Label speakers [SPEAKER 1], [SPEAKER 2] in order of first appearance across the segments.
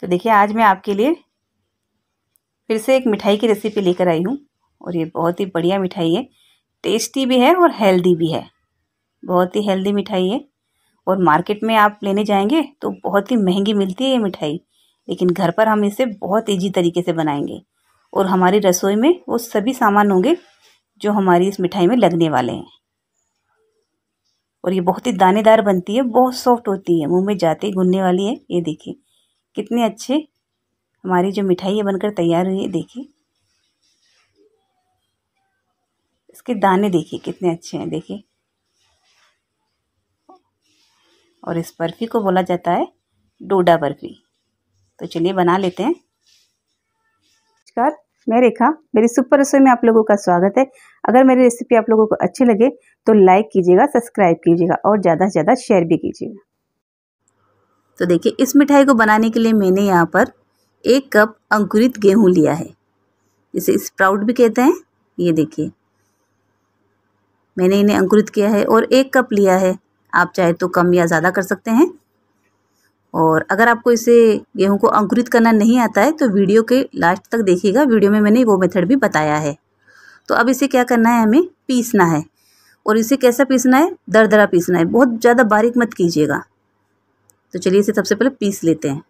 [SPEAKER 1] तो देखिए आज मैं आपके लिए फिर से एक मिठाई की रेसिपी लेकर आई हूँ और ये बहुत ही बढ़िया मिठाई है टेस्टी भी है और हेल्दी भी है बहुत ही हेल्दी मिठाई है और मार्केट में आप लेने जाएंगे तो बहुत ही महंगी मिलती है ये मिठाई लेकिन घर पर हम इसे बहुत ईजी तरीके से बनाएंगे और हमारी रसोई में वो सभी सामान होंगे जो हमारी इस मिठाई में लगने वाले हैं और ये बहुत ही दानेदार बनती है बहुत सॉफ्ट होती है मुंह में जाते ही गुनने वाली है ये देखिए कितने अच्छे हमारी जो मिठाई है बनकर तैयार हुई है देखिए इसके दाने देखिए कितने अच्छे हैं देखिए और इस बर्फ़ी को बोला जाता है डोडा बर्फ़ी तो चलिए बना लेते हैं नमस्कार मैं रेखा मेरी सुपर रसोई में आप लोगों का स्वागत है अगर मेरी रेसिपी आप लोगों को अच्छी लगे तो लाइक कीजिएगा सब्सक्राइब कीजिएगा और ज़्यादा से ज़्यादा शेयर भी कीजिएगा तो देखिए इस मिठाई को बनाने के लिए मैंने यहाँ पर एक कप अंकुरित गेहूँ लिया है इसे स्प्राउट भी कहते हैं ये देखिए मैंने इन्हें अंकुरित किया है और एक कप लिया है आप चाहे तो कम या ज़्यादा कर सकते हैं और अगर आपको इसे गेहूँ को अंकुरित करना नहीं आता है तो वीडियो के लास्ट तक देखिएगा वीडियो में मैंने वो मेथड भी बताया है तो अब इसे क्या करना है हमें पीसना है और इसे कैसा पीसना है दरा पीसना है बहुत ज़्यादा बारीक मत कीजिएगा तो चलिए इसे सबसे पहले पीस लेते हैं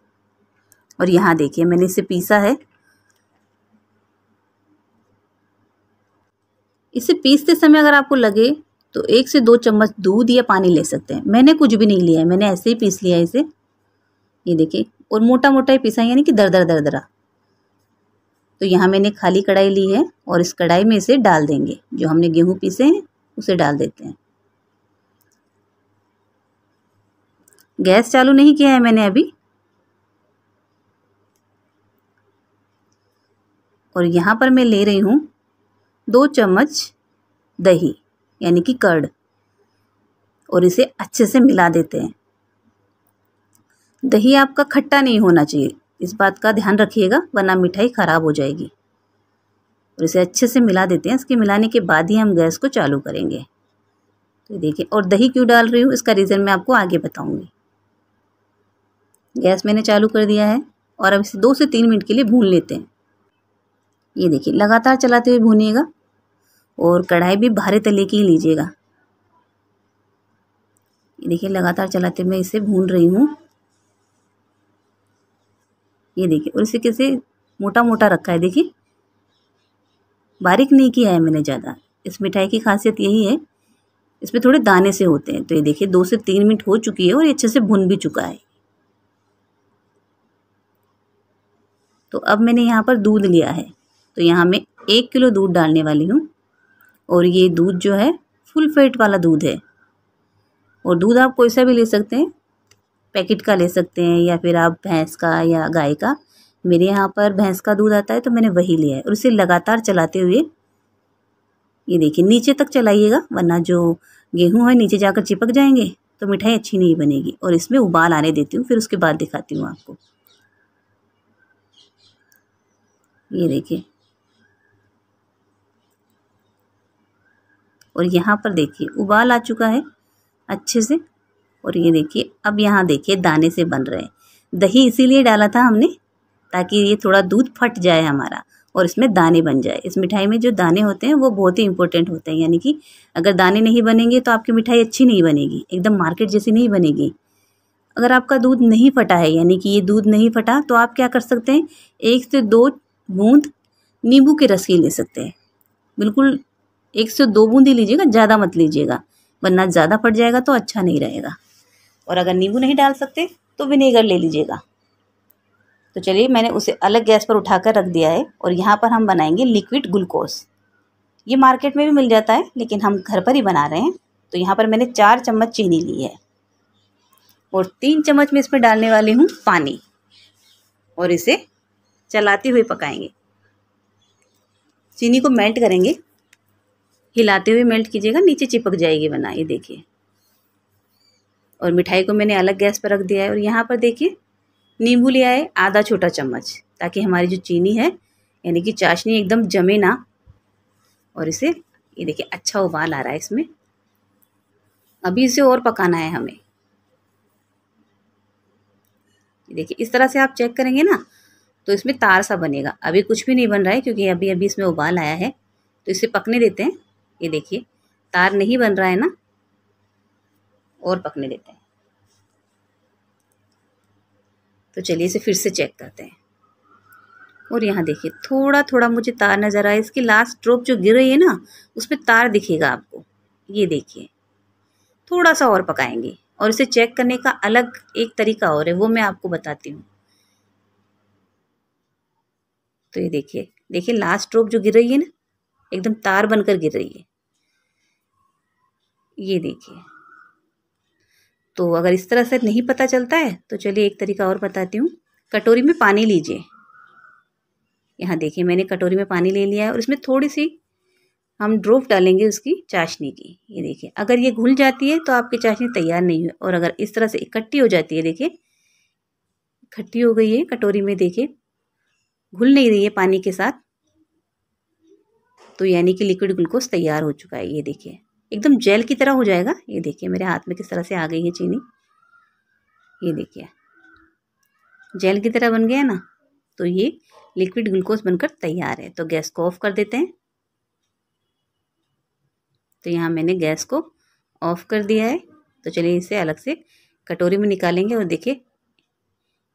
[SPEAKER 1] और यहाँ देखिए मैंने इसे पीसा है इसे पीसते समय अगर आपको लगे तो एक से दो चम्मच दूध या पानी ले सकते हैं मैंने कुछ भी नहीं लिया है मैंने ऐसे ही पीस लिया है इसे ये देखिए और मोटा मोटा ही पीसा यानी कि दर दर दर दरा तो यहाँ मैंने खाली कढ़ाई ली है और इस कढ़ाई में इसे डाल देंगे जो हमने गेहूँ पीसे हैं उसे डाल देते हैं गैस चालू नहीं किया है मैंने अभी और यहाँ पर मैं ले रही हूँ दो चम्मच दही यानी कि कर्ड और इसे अच्छे से मिला देते हैं दही आपका खट्टा नहीं होना चाहिए इस बात का ध्यान रखिएगा वरना मिठाई ख़राब हो जाएगी और इसे अच्छे से मिला देते हैं इसके मिलाने के बाद ही हम गैस को चालू करेंगे तो देखिए और दही क्यों डाल रही हूँ इसका रीज़न मैं आपको आगे बताऊँगी गैस मैंने चालू कर दिया है और अब इसे दो से तीन मिनट के लिए भून लेते हैं ये देखिए लगातार चलाते हुए भूनिएगा और कढ़ाई भी भारी तले की ही लीजिएगा ये देखिए लगातार चलाते मैं इसे भून रही हूँ ये देखिए और इसे कैसे मोटा मोटा रखा है देखिए बारीक नहीं किया है मैंने ज़्यादा इस मिठाई की खासियत यही है इसमें थोड़े दाने से होते हैं तो ये देखिए दो से तीन मिनट हो चुकी है और ये अच्छे से भुन भी चुका है तो अब मैंने यहाँ पर दूध लिया है तो यहाँ मैं एक किलो दूध डालने वाली हूँ और ये दूध जो है फुल फैट वाला दूध है और दूध आप कोई सा भी ले सकते हैं पैकेट का ले सकते हैं या फिर आप भैंस का या गाय का मेरे यहाँ पर भैंस का दूध आता है तो मैंने वही लिया है और उसे लगातार चलाते हुए ये देखिए नीचे तक चलाइएगा वरना जो गेहूँ है नीचे जाकर चिपक जाएंगे तो मिठाई अच्छी नहीं बनेगी और इसमें उबाल आने देती हूँ फिर उसके बाद दिखाती हूँ आपको ये देखिए और यहाँ पर देखिए उबाल आ चुका है अच्छे से और ये देखिए अब यहाँ देखिए दाने से बन रहे हैं दही इसीलिए डाला था हमने ताकि ये थोड़ा दूध फट जाए हमारा और इसमें दाने बन जाए इस मिठाई में जो दाने होते हैं वो बहुत ही इंपॉर्टेंट होते हैं यानी कि अगर दाने नहीं बनेंगे तो आपकी मिठाई अच्छी नहीं बनेगी एकदम मार्केट जैसी नहीं बनेगी अगर आपका दूध नहीं फटा है यानी कि ये दूध नहीं फटा तो आप क्या कर सकते हैं एक से दो बूंद नींबू के रस की ले सकते हैं बिल्कुल एक से दो बूंद ही लीजिएगा ज़्यादा मत लीजिएगा वरना ज़्यादा पड़ जाएगा तो अच्छा नहीं रहेगा और अगर नींबू नहीं डाल सकते तो विनेगर ले लीजिएगा तो चलिए मैंने उसे अलग गैस पर उठा कर रख दिया है और यहाँ पर हम बनाएंगे लिक्विड ग्लूकोज़ ये मार्केट में भी मिल जाता है लेकिन हम घर पर ही बना रहे हैं तो यहाँ पर मैंने चार चम्मच चीनी ली है और तीन चम्मच में इसमें डालने वाली हूँ पानी और इसे चलाते हुए पकाएंगे चीनी को मेल्ट करेंगे हिलाते हुए मेल्ट कीजिएगा नीचे चिपक जाएगी बना ये देखिए और मिठाई को मैंने अलग गैस पर रख दिया है और यहाँ पर देखिए नींबू लिया है आधा छोटा चम्मच ताकि हमारी जो चीनी है यानी कि चाशनी एकदम जमे ना और इसे ये देखिए अच्छा उबाल आ रहा है इसमें अभी इसे और पकाना है हमें देखिए इस तरह से आप चेक करेंगे ना तो इसमें तार सा बनेगा अभी कुछ भी नहीं बन रहा है क्योंकि अभी अभी इसमें उबाल आया है तो इसे पकने देते हैं ये देखिए तार नहीं बन रहा है ना और पकने देते हैं तो चलिए इसे फिर से चेक करते हैं और यहाँ देखिए थोड़ा थोड़ा मुझे तार नज़र आए इसकी लास्ट ड्रॉप जो गिर रही है ना उसमें तार दिखेगा आपको ये देखिए थोड़ा सा और पकाएंगे और इसे चेक करने का अलग एक तरीका और है वो मैं आपको बताती हूँ तो ये देखिए देखिए लास्ट रोप जो गिर रही है ना एकदम तार बनकर गिर रही है ये देखिए तो अगर इस तरह से नहीं पता चलता है तो चलिए एक तरीका और बताती हूँ कटोरी में पानी लीजिए यहाँ देखिए मैंने कटोरी में पानी ले लिया है और इसमें थोड़ी सी हम ड्रॉप डालेंगे उसकी चाशनी की ये देखिए अगर ये घुल जाती है तो आपकी चाशनी तैयार नहीं है और अगर इस तरह से इकट्ठी हो जाती है देखिए इकट्ठी हो गई है कटोरी में देखिए घुल नहीं रही है पानी के साथ तो यानी कि लिक्विड ग्लूकोज तैयार हो चुका है ये देखिए एकदम जेल की तरह हो जाएगा ये देखिए मेरे हाथ में किस तरह से आ गई है चीनी ये देखिए जेल की तरह बन गया ना तो ये लिक्विड ग्लूकोज बनकर तैयार है तो गैस को ऑफ कर देते हैं तो यहाँ मैंने गैस को ऑफ कर दिया है तो चलिए इसे अलग से कटोरी में निकालेंगे और देखिए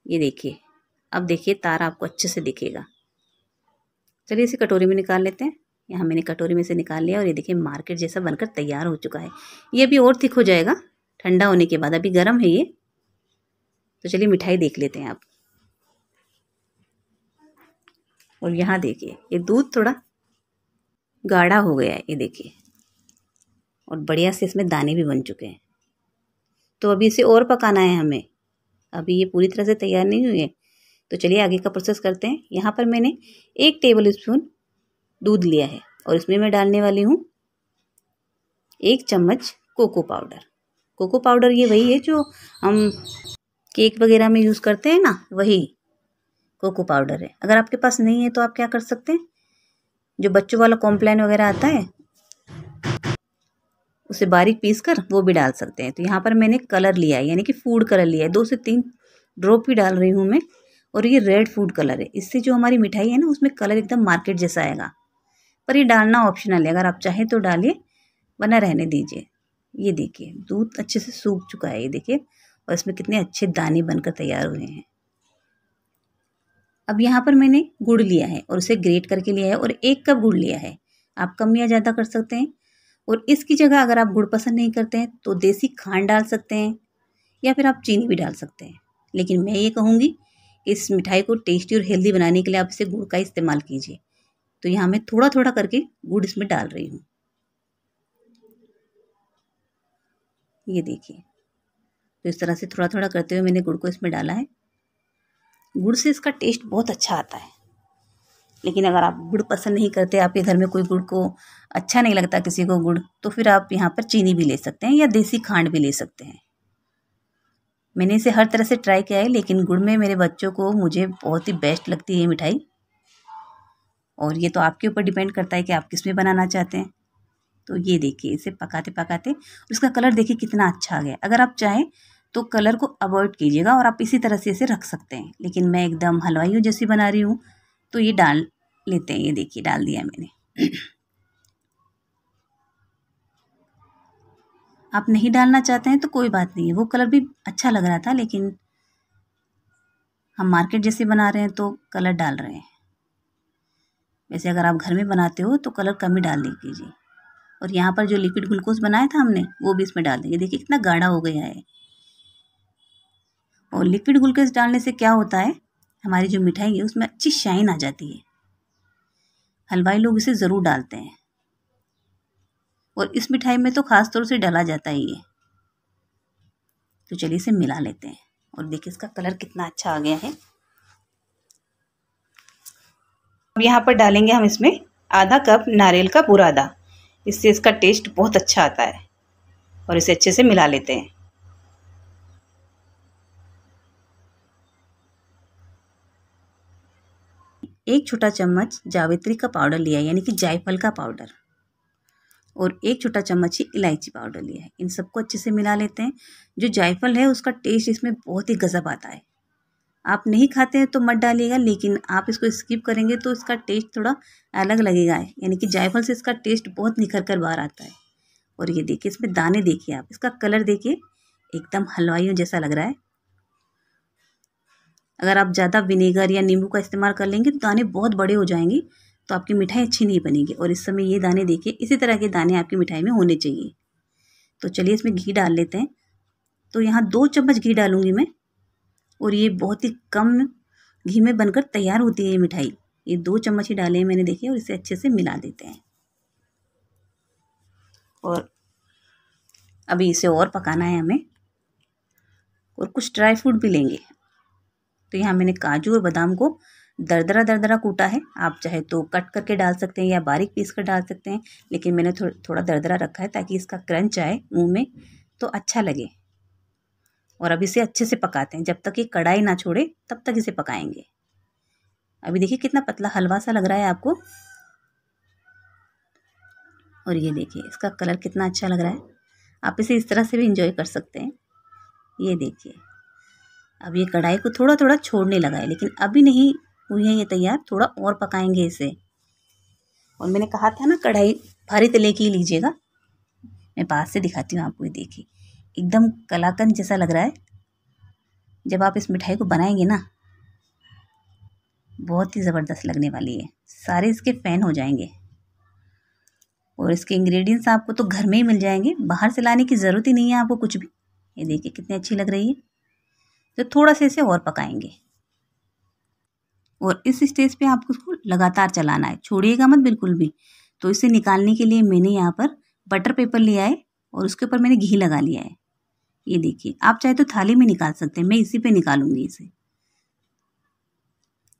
[SPEAKER 1] ये देखिए अब देखिए तारा आपको अच्छे से दिखेगा चलिए इसे कटोरी में निकाल लेते हैं यहाँ मैंने कटोरी में से निकाल लिया और ये देखिए मार्केट जैसा बनकर तैयार हो चुका है ये अभी और थिक हो जाएगा ठंडा होने के बाद अभी गर्म है ये तो चलिए मिठाई देख लेते हैं आप और यहाँ देखिए ये दूध थोड़ा गाढ़ा हो गया है ये देखिए और बढ़िया से इसमें दाने भी बन चुके हैं तो अभी इसे और पकाना है हमें अभी ये पूरी तरह से तैयार नहीं हुई है तो चलिए आगे का प्रोसेस करते हैं यहाँ पर मैंने एक टेबल स्पून दूध लिया है और इसमें मैं डालने वाली हूँ एक चम्मच कोको पाउडर कोको पाउडर ये वही है जो हम केक वगैरह में यूज़ करते हैं ना वही कोको पाउडर है अगर आपके पास नहीं है तो आप क्या कर सकते हैं जो बच्चों वाला कॉम्प्लेन वगैरह आता है उसे बारीक पीस कर वो भी डाल सकते हैं तो यहाँ पर मैंने कलर लिया है यानी कि फूड कलर लिया है दो से तीन ड्रॉप भी डाल रही हूँ मैं और ये रेड फूड कलर है इससे जो हमारी मिठाई है ना उसमें कलर एकदम मार्केट जैसा आएगा पर ये डालना ऑप्शनल है अगर आप चाहें तो डालिए बना रहने दीजिए ये देखिए दूध अच्छे से सूख चुका है ये देखिए और इसमें कितने अच्छे दाने बनकर तैयार हुए हैं अब यहाँ पर मैंने गुड़ लिया है और उसे ग्रेट करके लिया है और एक कप गुड़ लिया है आप कम या ज़्यादा कर सकते हैं और इसकी जगह अगर आप गुड़ पसंद नहीं करते हैं तो देसी खांड डाल सकते हैं या फिर आप चीनी भी डाल सकते हैं लेकिन मैं ये कहूँगी इस मिठाई को टेस्टी और हेल्दी बनाने के लिए आप इसे गुड़ का इस्तेमाल कीजिए तो यहाँ मैं थोड़ा थोड़ा करके गुड़ इसमें डाल रही हूँ ये देखिए तो इस तरह से थोड़ा थोड़ा करते हुए मैंने गुड़ को इसमें डाला है गुड़ से इसका टेस्ट बहुत अच्छा आता है लेकिन अगर आप गुड़ पसंद नहीं करते आपके घर में कोई गुड़ को अच्छा नहीं लगता किसी को गुड़ तो फिर आप यहाँ पर चीनी भी ले सकते हैं या देसी खांड भी ले सकते हैं मैंने इसे हर तरह से ट्राई किया है लेकिन गुड़ में मेरे बच्चों को मुझे बहुत ही बेस्ट लगती है मिठाई और ये तो आपके ऊपर डिपेंड करता है कि आप किस में बनाना चाहते हैं तो ये देखिए इसे पकाते पकाते उसका कलर देखिए कितना अच्छा आ गया अगर आप चाहें तो कलर को अवॉइड कीजिएगा और आप इसी तरह से इसे रख सकते हैं लेकिन मैं एकदम हलवाई जैसी बना रही हूँ तो ये डाल लेते हैं ये देखिए डाल दिया मैंने आप नहीं डालना चाहते हैं तो कोई बात नहीं है वो कलर भी अच्छा लग रहा था लेकिन हम मार्केट जैसे बना रहे हैं तो कलर डाल रहे हैं वैसे अगर आप घर में बनाते हो तो कलर कम ही डाल दीजिए और यहाँ पर जो लिक्विड ग्लूकोज बनाया था हमने वो भी इसमें डाल देंगे देखिए कितना गाढ़ा हो गया है और लिक्विड ग्लूकोज डालने से क्या होता है हमारी जो मिठाई है उसमें अच्छी शाइन आ जाती है हलवाई लोग इसे ज़रूर डालते हैं और इस मिठाई में तो ख़ास तौर से डाला जाता ही है तो चलिए इसे मिला लेते हैं और देखिए इसका कलर कितना अच्छा आ गया है अब यहाँ पर डालेंगे हम इसमें आधा कप नारियल का बुरादा इससे इसका टेस्ट बहुत अच्छा आता है और इसे अच्छे से मिला लेते हैं एक छोटा चम्मच जावित्री का पाउडर लिया यानी कि जायफल का पाउडर और एक छोटा चम्मच ही इलायची पाउडर लिया है इन सबको अच्छे से मिला लेते हैं जो जायफल है उसका टेस्ट इसमें बहुत ही गज़ब आता है आप नहीं खाते हैं तो मत डालिएगा लेकिन आप इसको स्किप करेंगे तो इसका टेस्ट थोड़ा अलग लगेगा यानी कि जायफल से इसका टेस्ट बहुत निखर कर बाहर आता है और ये देखिए इसमें दाने देखिए आप इसका कलर देखिए एकदम हलवाइयों जैसा लग रहा है अगर आप ज़्यादा विनेगर या नींबू का इस्तेमाल कर लेंगे तो दाने बहुत बड़े हो जाएंगे तो आपकी मिठाई अच्छी नहीं बनेगी और इस समय ये दाने देखिए इसी तरह के दाने आपकी मिठाई में होने चाहिए तो चलिए इसमें घी डाल लेते हैं तो यहाँ दो चम्मच घी डालूंगी मैं और ये बहुत ही कम घी में बनकर तैयार होती है ये मिठाई ये दो चम्मच ही डाले हैं मैंने देखिए और इसे अच्छे से मिला देते हैं और अभी इसे और पकाना है हमें और कुछ ड्राई फ्रूट भी लेंगे तो यहाँ मैंने काजू और बादाम को दरदरा दरदरा कूटा है आप चाहे तो कट करके डाल सकते हैं या बारीक पीस कर डाल सकते हैं लेकिन मैंने थो, थोड़ा दरदरा रखा है ताकि इसका क्रंच आए मुँह में तो अच्छा लगे और अब इसे अच्छे से पकाते हैं जब तक ये कढ़ाई ना छोड़े तब तक इसे पकाएंगे अभी देखिए कितना पतला हलवा सा लग रहा है आपको और ये देखिए इसका कलर कितना अच्छा लग रहा है आप इसे इस तरह से भी इंजॉय कर सकते हैं ये देखिए अब ये कढ़ाई को थोड़ा थोड़ा छोड़ने लगा है लेकिन अभी नहीं हुई है ये तैयार थोड़ा और पकाएंगे इसे और मैंने कहा था ना कढ़ाई भारी तले की लीजिएगा मैं पास से दिखाती हूँ आपको ये देखिए एकदम कलाकंद जैसा लग रहा है जब आप इस मिठाई को बनाएंगे ना बहुत ही ज़बरदस्त लगने वाली है सारे इसके फ़ैन हो जाएंगे और इसके इंग्रेडिएंट्स आपको तो घर में ही मिल जाएंगे बाहर से लाने की ज़रूरत ही नहीं है आपको कुछ भी ये देखिए कितनी अच्छी लग रही है तो थोड़ा सा इसे और पकाएंगे और इस स्टेज पे आपको उसको लगातार चलाना है छोड़िएगा मत बिल्कुल भी तो इसे निकालने के लिए मैंने यहाँ पर बटर पेपर लिया है और उसके ऊपर मैंने घी लगा लिया है ये देखिए आप चाहे तो थाली में निकाल सकते हैं मैं इसी पे निकालूंगी इसे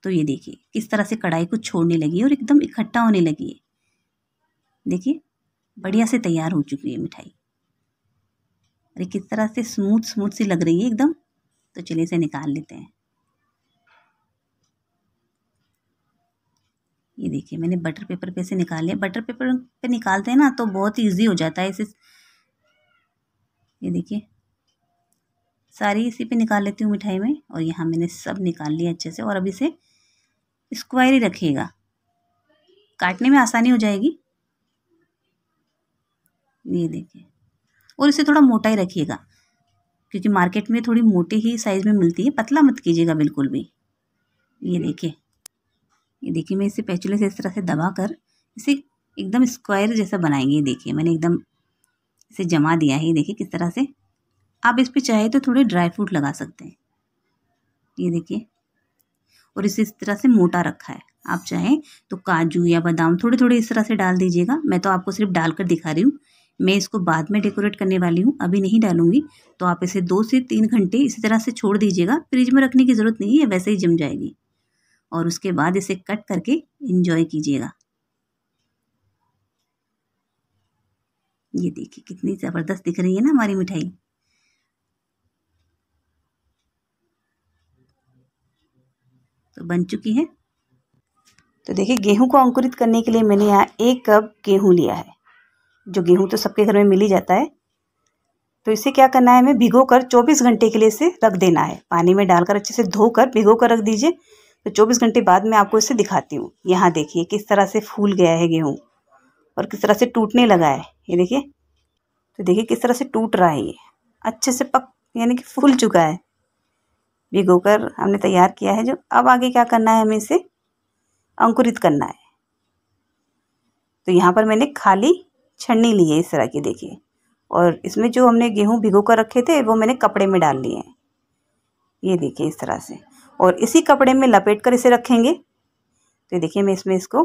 [SPEAKER 1] तो ये देखिए किस तरह से कढ़ाई को छोड़ने लगी है और एकदम इकट्ठा होने लगी है देखिए बढ़िया से तैयार हो चुकी है मिठाई अरे किस तरह से स्मूथ स्मूथ सी लग रही है एकदम तो चलिए इसे निकाल लेते हैं ये देखिए मैंने बटर पेपर पे से निकाल लिया बटर पेपर पे निकालते हैं ना तो बहुत इजी हो जाता है इसे ये देखिए सारी इसी पे निकाल लेती हूँ मिठाई में और यहाँ मैंने सब निकाल लिया अच्छे से और अब इसे स्क्वायर ही रखिएगा काटने में आसानी हो जाएगी ये देखिए और इसे थोड़ा मोटा ही रखिएगा क्योंकि मार्केट में थोड़ी मोटी ही साइज़ में मिलती है पतला मत कीजिएगा बिल्कुल भी ये देखिए ये देखिए मैं इसे पैचुले से इस तरह से दबा कर इसे एकदम स्क्वायर जैसा बनाएंगे देखिए मैंने एकदम इसे जमा दिया है ये देखिए किस तरह से आप इस पर चाहे तो थोड़े ड्राई फ्रूट लगा सकते हैं ये देखिए और इसे इस तरह से मोटा रखा है आप चाहें तो काजू या बादाम थोड़े थोड़े इस तरह से डाल दीजिएगा मैं तो आपको सिर्फ डाल कर दिखा रही हूँ मैं इसको बाद में डेकोरेट करने वाली हूँ अभी नहीं डालूंगी तो आप इसे दो से तीन घंटे इसी तरह से छोड़ दीजिएगा फ्रिज में रखने की ज़रूरत नहीं है वैसे ही जम जाएगी और उसके बाद इसे कट करके इंजॉय कीजिएगा ये देखिए कितनी ज़बरदस्त दिख रही है ना हमारी मिठाई तो बन चुकी है तो देखिए गेहूं को अंकुरित करने के लिए मैंने यहाँ एक कप गेहूं लिया है जो गेहूं तो सबके घर में मिल ही जाता है तो इसे क्या करना है हमें भिगो कर चौबीस घंटे के लिए इसे रख देना है पानी में डालकर अच्छे से धोकर भिगो कर रख दीजिए तो 24 घंटे बाद मैं आपको इसे दिखाती हूँ यहाँ देखिए किस तरह से फूल गया है गेहूँ और किस तरह से टूटने लगा है ये देखिए तो देखिए किस तरह से टूट रहा है ये अच्छे से पक यानी कि फूल चुका है भिगोकर हमने तैयार किया है जो अब आगे क्या करना है हमें इसे अंकुरित करना है तो यहाँ पर मैंने खाली छन्नी ली है इस तरह की देखिए और इसमें जो हमने गेहूँ भिगो कर रखे थे वो मैंने कपड़े में डाल लिए हैं ये देखिए इस तरह से और इसी कपड़े में लपेट कर इसे रखेंगे तो देखिए मैं इसमें इसको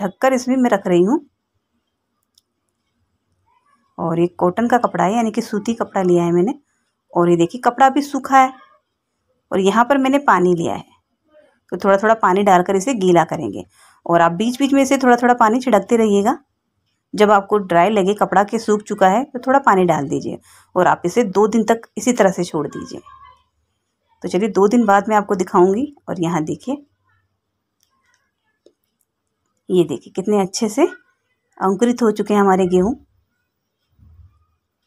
[SPEAKER 1] ढककर इसमें मैं रख रही हूँ और ये कॉटन का कपड़ा है यानी कि सूती कपड़ा लिया है मैंने और ये देखिए कपड़ा भी सूखा है और यहाँ पर मैंने पानी लिया है तो थोड़ा थोड़ा पानी डालकर इसे गीला करेंगे और आप बीच बीच में इसे थोड़ा थोड़ा पानी छिड़कते रहिएगा जब आपको ड्राई लगे कपड़ा के सूख चुका है तो थोड़ा पानी डाल दीजिए और आप इसे दो दिन तक इसी तरह से छोड़ दीजिए तो चलिए दो दिन बाद मैं आपको दिखाऊंगी और यहाँ देखिए ये देखिए कितने अच्छे से अंकुरित हो चुके हैं हमारे गेहूँ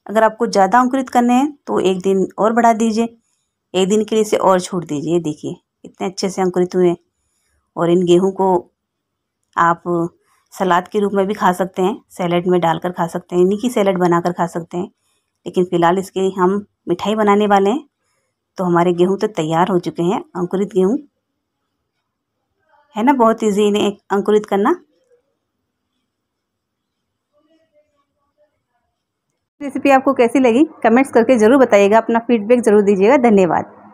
[SPEAKER 1] अगर आपको ज़्यादा अंकुरित करने हैं तो एक दिन और बढ़ा दीजिए एक दिन के लिए इसे और छोड़ दीजिए देखिए इतने अच्छे से अंकुरित हुए हैं और इन गेहूँ को आप सलाद के रूप में भी खा सकते हैं सैलड में डालकर खा सकते हैं इन्हीं की सैलड बनाकर खा सकते हैं लेकिन फ़िलहाल इसके हम मिठाई बनाने वाले हैं तो हमारे गेहूँ तो तैयार हो चुके हैं अंकुरित गेहूँ है ना बहुत इजी इन्हें अंकुरित करना रेसिपी आपको कैसी लगी कमेंट्स करके ज़रूर बताइएगा अपना फीडबैक ज़रूर दीजिएगा धन्यवाद